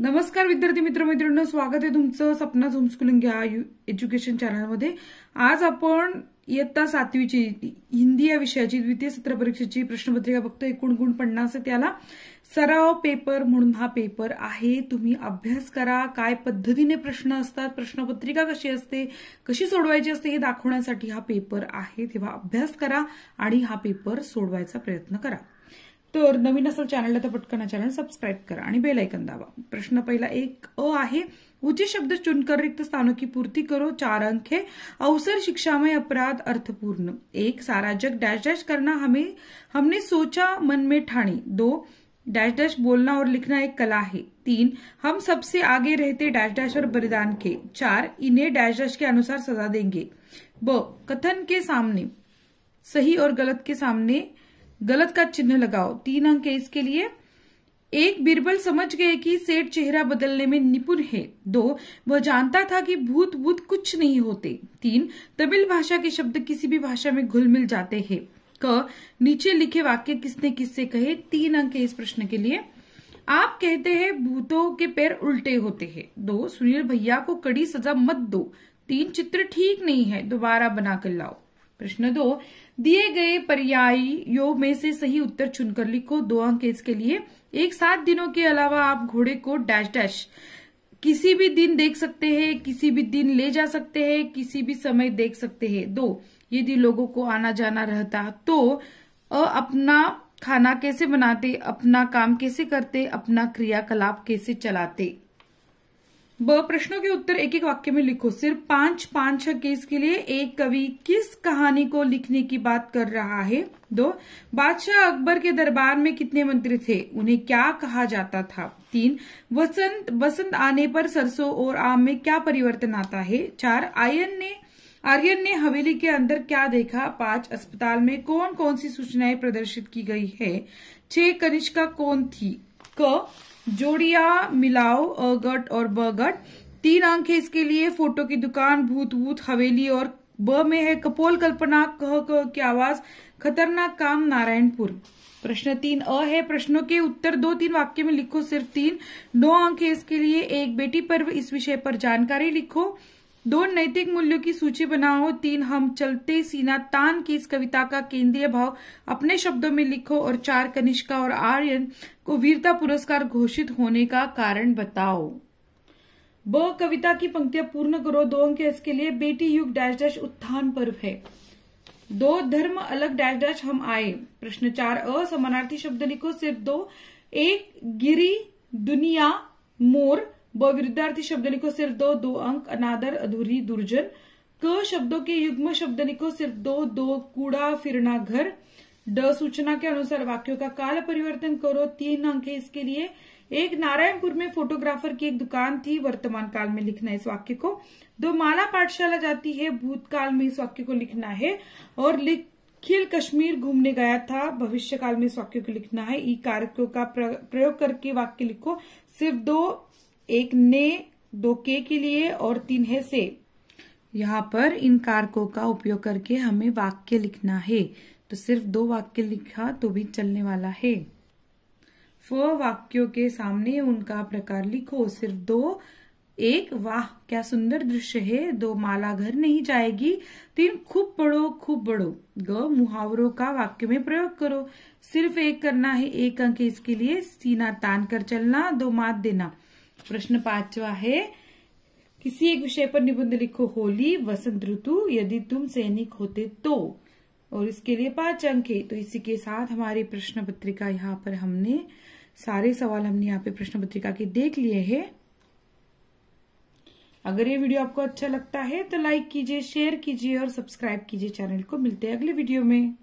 नमस्कार विद्यार्थी मित्र स्वागत आहे तुमचं सपना झोमस्कुलिंग या एज्युकेशन चॅनलमध्ये आज आपण इयत्ता सातवीची हिंदी या विषयाची द्वितीय सत्र परीक्षेची प्रश्नपत्रिका फक्त एकूण गुण पन्नास आहे त्याला सराव पेपर म्हणून हा पेपर आहे तुम्ही अभ्यास करा काय पद्धतीने प्रश्न असतात प्रश्नपत्रिका कशी असते कशी सोडवायची असते हे दाखवण्यासाठी हा पेपर आहे तेव्हा अभ्यास करा आणि हा पेपर सोडवायचा प्रयत्न करा तर नवीन असेल चॅनलला तर पटकन चॅनल सबस्क्राईब करा आणि दवा दाबा प्रश्न पहिला एक अ आहे उचित शब्द चुनकर रिक्त स्थानों की पूर्ति करो चार अंक है अवसर शिक्षा में अपराध अर्थपूर्ण एक सारा जग डैश डैश करना हमें हमने सोचा मन में ठाणी दो डैश डैश बोलना और लिखना एक कला है तीन हम सबसे आगे रहते डैश डैश और बलिदान के चार इन्हें डैश डैश के अनुसार सजा देंगे ब कथन के सामने सही और गलत के सामने गलत का चिन्ह लगाओ तीन अंक है इसके लिए एक बीरबल समझ गए कि सेठ चेहरा बदलने में निपुण है दो वह जानता था कि भूत भूत कुछ नहीं होते तीन तमिल भाषा के शब्द किसी भी भाषा में घुल मिल जाते हैं क नीचे लिखे वाक्य किसने किससे कहे तीन अंक है इस प्रश्न के लिए आप कहते हैं भूतों के पैर उल्टे होते हैं दो सुनील भैया को कड़ी सजा मत दो तीन चित्र ठीक नहीं है दोबारा बनाकर लाओ प्रश्न दो दिए गए पर्यायों में से सही उत्तर चुनकर लिखो दो अंक इसके लिए एक सात दिनों के अलावा आप घोड़े को डैश डैश किसी भी दिन देख सकते हैं किसी भी दिन ले जा सकते हैं किसी भी समय देख सकते हैं दो यदि लोगों को आना जाना रहता तो अपना खाना कैसे बनाते अपना काम कैसे करते अपना क्रियाकलाप कैसे चलाते ब प्रश्नों के उत्तर एक एक वाक्य में लिखो सिर्फ पांच पांच केस के लिए एक कवि किस कहानी को लिखने की बात कर रहा है दो बादशाह अकबर के दरबार में कितने मंत्री थे उन्हें क्या कहा जाता था तीन वसंत वसंत आने पर सरसों और आम में क्या परिवर्तन आता है चार आयन ने आर्यन ने हवेली के अंदर क्या देखा पांच अस्पताल में कौन कौन सी सूचनाएं प्रदर्शित की गई है छह कनिष्का कौन थी क जोड़िया मिलाओ अगट और बगट तीन अंक है इसके लिए फोटो की दुकान भूत भूत हवेली और ब में है कपोल कल्पना कह कह की आवाज खतरनाक काम नारायणपुर प्रश्न तीन अ है प्रश्नों के उत्तर दो तीन वाक्य में लिखो सिर्फ तीन नौ अंक है इसके लिए एक बेटी पर इस विषय पर जानकारी लिखो दो नैतिक मूल्यों की सूची बनाओ तीन हम चलते सीना तान की इस कविता का केंद्रीय भाव अपने शब्दों में लिखो और चार कनिष्का और आर्यन को वीरता पुरस्कार घोषित होने का कारण बताओ ब कविता की पंक्तियां पूर्ण करो दो अंक इसके लिए बेटी युग डैश डैश उत्थान पर्व है दो धर्म अलग डैश डैश हम आए प्रश्न चार असमानार्थी शब्द लिखो सिर्फ दो एक गिरी दुनिया मोर ब विरुद्धार्थी शब्द लिखो सिर्फ दो दो अंक अनादर अधूरी दुर्जन क शब्दों के युग्म शब्द लिखो सिर्फ दो दो कूड़ा फिरना घर ड सूचना के अनुसार वाक्यों का काल परिवर्तन करो तीन अंक है इसके लिए एक नारायणपुर में फोटोग्राफर की एक दुकान थी वर्तमान काल में लिखना है इस वाक्य को दो माला पाठशाला जाती है भूतकाल में इस वाक्य को लिखना है और लिखिल कश्मीर घूमने गया था भविष्य काल में इस वाक्य को लिखना है ई कारकों का प्रयोग करके वाक्य लिखो सिर्फ दो एक ने दो के के लिए और तीन है से यहाँ पर इन कारकों का उपयोग करके हमें वाक्य लिखना है तो सिर्फ दो वाक्य लिखा तो भी चलने वाला है फ वाक्यों के सामने उनका प्रकार लिखो सिर्फ दो एक वाह क्या सुंदर दृश्य है दो माला घर नहीं जाएगी तीन खूब पढ़ो खूब बढ़ो ग मुहावरों का वाक्य में प्रयोग करो सिर्फ एक करना है एक अंक इसके लिए सीना तान कर चलना दो मात देना प्रश्न पांचवा है किसी एक विषय पर निबंध लिखो होली वसंत ऋतु यदि तुम सैनिक होते तो और इसके लिए पांच अंक है तो इसी के साथ हमारी प्रश्न पत्रिका यहाँ पर हमने सारे सवाल हमने यहाँ पे प्रश्न पत्रिका के देख लिए है अगर ये वीडियो आपको अच्छा लगता है तो लाइक कीजिए शेयर कीजिए और सब्सक्राइब कीजिए चैनल को मिलते हैं अगले वीडियो में